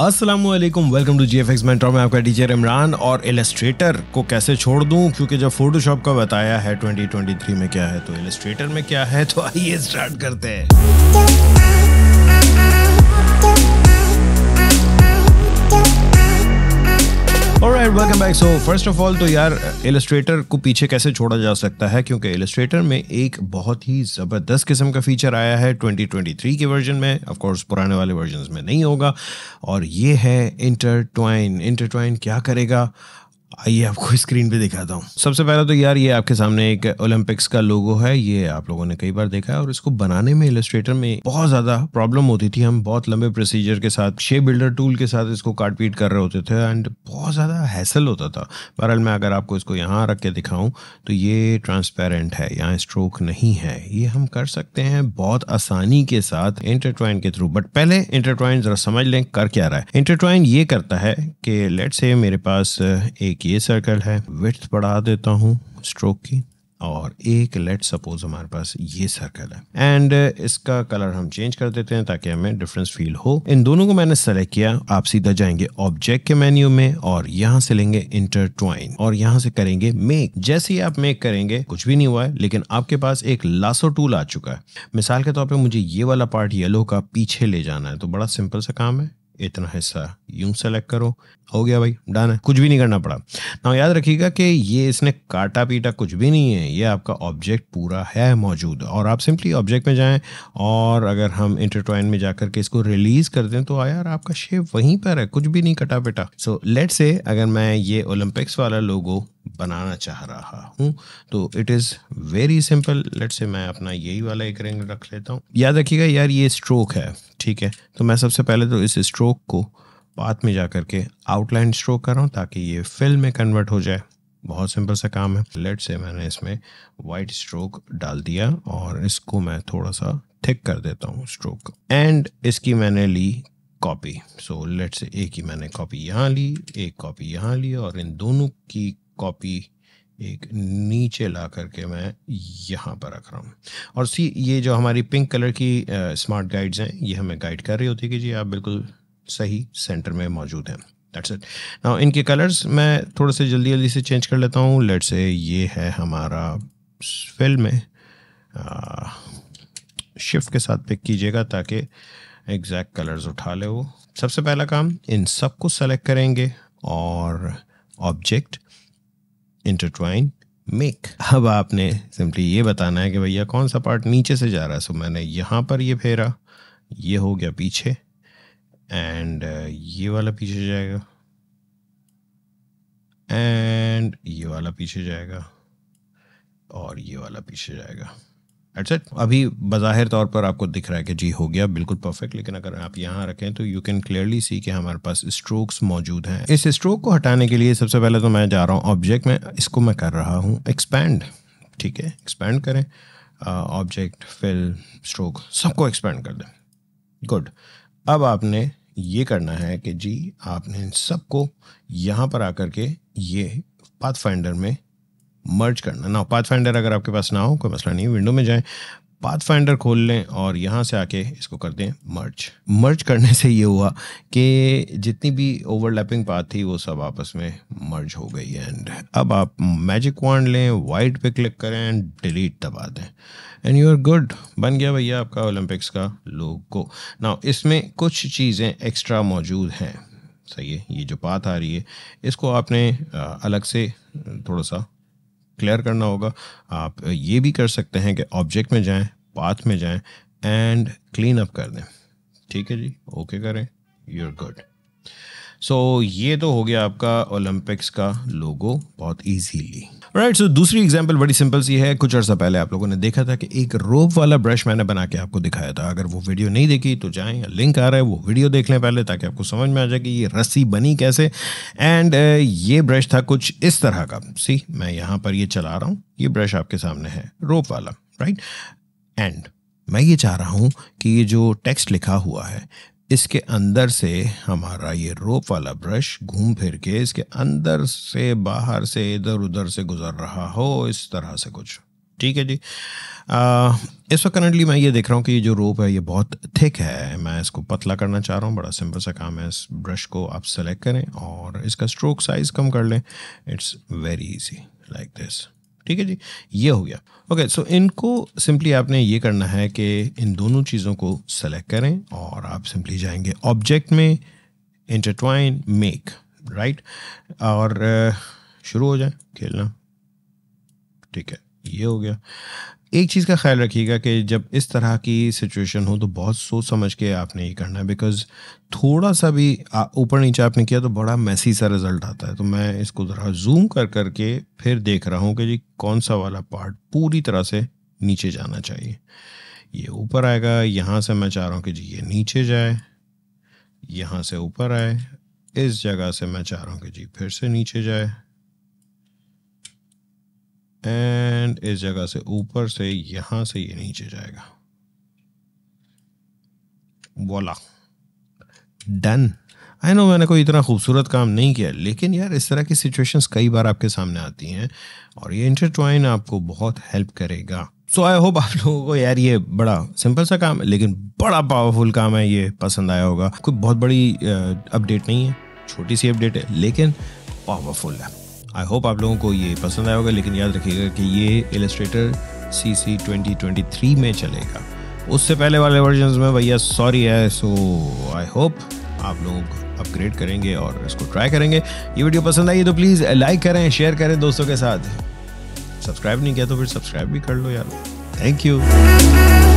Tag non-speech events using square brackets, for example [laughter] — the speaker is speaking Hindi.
Aslam welcome to G F X mentor में आपका टीचर इमरान और इलेस्ट्रेटर को कैसे छोड़ दूं क्योंकि जब फोटोशॉप का बताया है 2023 में क्या है तो इलेस्ट्रेटर में क्या है तो आइए स्टार्ट करते हैं back so first of all तो यार इलस्ट्रेटर को पीछे कैसे छोड़ा जा सकता है क्योंकि इलस्ट्रेटर में एक बहुत ही ज़बरदस्त किस्म का फीचर आया है 2023 के वर्जन में ऑफ कोर्स पुराने वाले वर्जन में नहीं होगा और ये है इंटरटवाइन इंटरटवाइन क्या करेगा आइए आपको स्क्रीन [laughs] पे दिखाता हूँ सबसे पहले तो यार ये आपके सामने एक ओलंपिक्स का लोगो है ये आप लोगों ने कई बार देखा है और इसको बनाने में इलस्ट्रेटर में बहुत ज्यादा प्रॉब्लम होती थी हम बहुत लंबे प्रोसीजर के साथ शे बिल्डर टूल के साथ इसको काट पीट कर रहे होते थे एंड बहुत ज्यादा हैसल होता था बहरहाल मैं अगर आपको इसको यहाँ रख के दिखाऊँ तो ये ट्रांसपेरेंट है यहाँ स्ट्रोक नहीं है ये हम कर सकते हैं बहुत आसानी के साथ इंटरट्वाइन के थ्रू बट पहले इंटरट्वाइन जरा समझ लें कर क्या रहा है इंटरट्वाइन ये करता है कि लेट से मेरे पास एक एक ये सर्कल है विथ बढ़ा देता हूँ स्ट्रोक की और एक लेट सपोज हमारे पास ये सर्कल है एंड uh, इसका कलर हम चेंज कर देते हैं ताकि हमें डिफरेंस फील हो इन दोनों को मैंने सेलेक्ट किया आप सीधा जाएंगे ऑब्जेक्ट के मेन्यू में और यहाँ से लेंगे इंटरट्वाइन और यहाँ से करेंगे मेक जैसे ही आप मेक करेंगे कुछ भी नहीं हुआ है लेकिन आपके पास एक लासो टूल आ चुका है मिसाल के तौर पर मुझे ये वाला पार्ट येलो का पीछे ले जाना है तो बड़ा सिंपल सा काम है इतना हिस्सा यूं सेलेक्ट करो हो गया भाई डन है कुछ भी नहीं करना पड़ा ना याद रखिएगा कि ये इसने काटा पीटा कुछ भी नहीं है ये आपका ऑब्जेक्ट पूरा है मौजूद और आप सिंपली ऑब्जेक्ट में जाएं और अगर हम इंटरटॉइन में जाकर के इसको रिलीज कर दें तो यार आपका शेप वहीं पर है कुछ भी नहीं कटा पिटा सो लेट से अगर मैं ये ओलंपिक्स वाला लोगो बनाना चाह रहा हूँ तो it is very simple let से मैं अपना यही वाला एक रिंग रख लेता हूँ याद रखिएगा यार ये स्ट्रोक है ठीक है तो मैं सबसे पहले तो इस स्ट्रोक को पाथ में जा करके आउटलाइन स्ट्रोक कर रहा हूँ ताकि ये फिल में कन्वर्ट हो जाए बहुत सिंपल सा काम है लेट से मैंने इसमें वाइट स्ट्रोक डाल दिया और इसको मैं थोड़ा सा थिक कर देता हूँ स्ट्रोक एंड इसकी मैंने ली कॉपी सो लेट से एक ही मैंने कॉपी यहाँ ली एक कॉपी यहाँ ली और इन दोनों की कॉपी एक नीचे ला करके मैं यहाँ पर रख रहा हूँ और सी ये जो हमारी पिंक कलर की स्मार्ट गाइड्स हैं ये हमें गाइड कर रही होती है कि जी आप बिल्कुल सही सेंटर में मौजूद हैं दैट्स इट नाउ इनके कलर्स मैं थोड़े से जल्दी जल्दी से चेंज कर लेता हूँ लेट से ये है हमारा फिल्म में शिफ्ट के साथ पिक कीजिएगा ताकि एग्जैक्ट कलर्स उठा ले वो सबसे पहला काम इन सबको सेलेक्ट करेंगे और ऑब्जेक्ट इंटरट्वाइन मेक अब आपने सिंपली ये बताना है कि भैया कौन सा पार्ट नीचे से जा रहा है सो मैंने यहाँ पर ये फेरा ये हो गया पीछे एंड uh, ये वाला पीछे जाएगा एंड ये वाला पीछे जाएगा और ये वाला पीछे जाएगा एट्स इट अभी बाहिर तौर पर आपको दिख रहा है कि जी हो गया बिल्कुल परफेक्ट लेकिन अगर आप यहाँ रखें तो यू कैन क्लियरली सी कि हमारे पास स्ट्रोक्स मौजूद हैं इस स्ट्रोक को हटाने के लिए सबसे पहले तो मैं जा रहा हूँ ऑब्जेक्ट में इसको मैं कर रहा हूँ एक्सपैंड ठीक है एक्सपैंड करें ऑब्जेक्ट फिल स्ट्रोक सबको एक्सपैंड कर दें गुड अब आपने ये करना है कि जी आपने सबको यहाँ पर आकर के ये पाथ फाइंडर में मर्ज करना ना पाथ फाइंडर अगर आपके पास ना हो कोई मसला नहीं विंडो में जाएं पाथ फाइंडर खोल लें और यहाँ से आके इसको कर दें मर्ज मर्ज करने से ये हुआ कि जितनी भी ओवरलैपिंग पाथ थी वो सब आपस में मर्ज हो गई एंड अब आप मैजिक वांड लें वाइट पे क्लिक करें एंड डिलीट दबा दें एंड यू आर गुड बन गया भैया आपका ओलंपिक्स का लोगो ना इसमें कुछ चीज़ें एक्स्ट्रा मौजूद हैं सही है ये जो पाथ आ रही है इसको आपने अलग से थोड़ा सा क्लियर करना होगा आप ये भी कर सकते हैं कि ऑब्जेक्ट में जाएं पाथ में जाएं एंड क्लीन अप कर दें ठीक है जी ओके करें आर गुड सो so, ये तो हो गया आपका ओलंपिक्स का लोगो बहुत ईजीली राइट सो दूसरी एग्जाम्पल बड़ी सिंपल सी है कुछ अर्सा पहले आप लोगों ने देखा था कि एक रोप वाला ब्रश मैंने बना के आपको दिखाया था अगर वो वीडियो नहीं देखी तो जाएं लिंक आ रहा है वो वीडियो देख लें पहले ताकि आपको समझ में आ जाए कि ये रस्सी बनी कैसे एंड uh, ये ब्रश था कुछ इस तरह का सी मैं यहाँ पर ये चला रहा हूँ ये ब्रश आपके सामने है रोप वाला राइट एंड मैं ये चाह रहा हूँ कि ये जो टेक्स्ट लिखा हुआ है इसके अंदर से हमारा ये रोप वाला ब्रश घूम फिर के इसके अंदर से बाहर से इधर उधर से गुजर रहा हो इस तरह से कुछ ठीक है जी आ, इस वक्त करंटली मैं ये देख रहा हूँ कि ये जो रोप है ये बहुत थिक है मैं इसको पतला करना चाह रहा हूँ बड़ा सिंपल सा काम है इस ब्रश को आप सेलेक्ट करें और इसका स्ट्रोक साइज़ कम कर लें it's very easy like this ठीक है जी ये हो गया ओके सो इनको सिंपली आपने ये करना है कि इन दोनों चीज़ों को सेलेक्ट करें और आप सिंपली जाएंगे ऑब्जेक्ट में इंटरटवाइन मेक राइट और शुरू हो जाए खेलना ठीक है ये हो गया एक चीज़ का ख्याल रखिएगा कि जब इस तरह की सिचुएशन हो तो बहुत सोच समझ के आपने ये करना है बिकॉज थोड़ा सा भी ऊपर नीचे आपने किया तो बड़ा मैसी सा रिजल्ट आता है तो मैं इसको ज़रा जूम कर करके फिर देख रहा हूँ कि जी कौन सा वाला पार्ट पूरी तरह से नीचे जाना चाहिए ये ऊपर आएगा यहाँ से मैं चाह रहा हूँ कि जी ये नीचे जाए यहाँ से ऊपर आए इस जगह से मैं चाह रहा हूँ कि जी फिर से नीचे जाए एंड इस जगह से ऊपर से यहां से ये नीचे जाएगा बोला डन आई नो मैंने कोई इतना खूबसूरत काम नहीं किया लेकिन यार इस तरह की सिचुएशंस कई बार आपके सामने आती हैं और ये इंटरट्वाइन आपको बहुत हेल्प करेगा सो आई होप आप लोगों को यार ये बड़ा सिंपल सा काम है लेकिन बड़ा पावरफुल काम है ये पसंद आया होगा कोई बहुत बड़ी अपडेट नहीं है छोटी सी अपडेट है लेकिन पावरफुल है आई होप आप लोगों को ये पसंद आया होगा लेकिन याद रखिएगा कि ये illustrator C C twenty twenty three में चलेगा उससे पहले वाले वर्जन में भैया सॉरी है सो आई होप आप लोग अपग्रेड करेंगे और इसको ट्राई करेंगे ये वीडियो पसंद आई तो प्लीज़ लाइक करें शेयर करें दोस्तों के साथ सब्सक्राइब नहीं किया तो फिर सब्सक्राइब भी कर लो यार थैंक यू